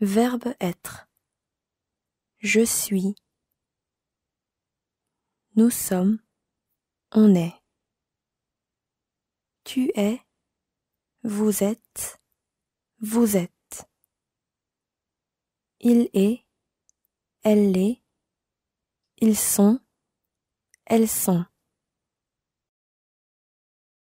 Verbe être. Je suis. Nous sommes. On est. Tu es. Vous êtes. Vous êtes. Il est. Elle est. Ils sont. Elles sont.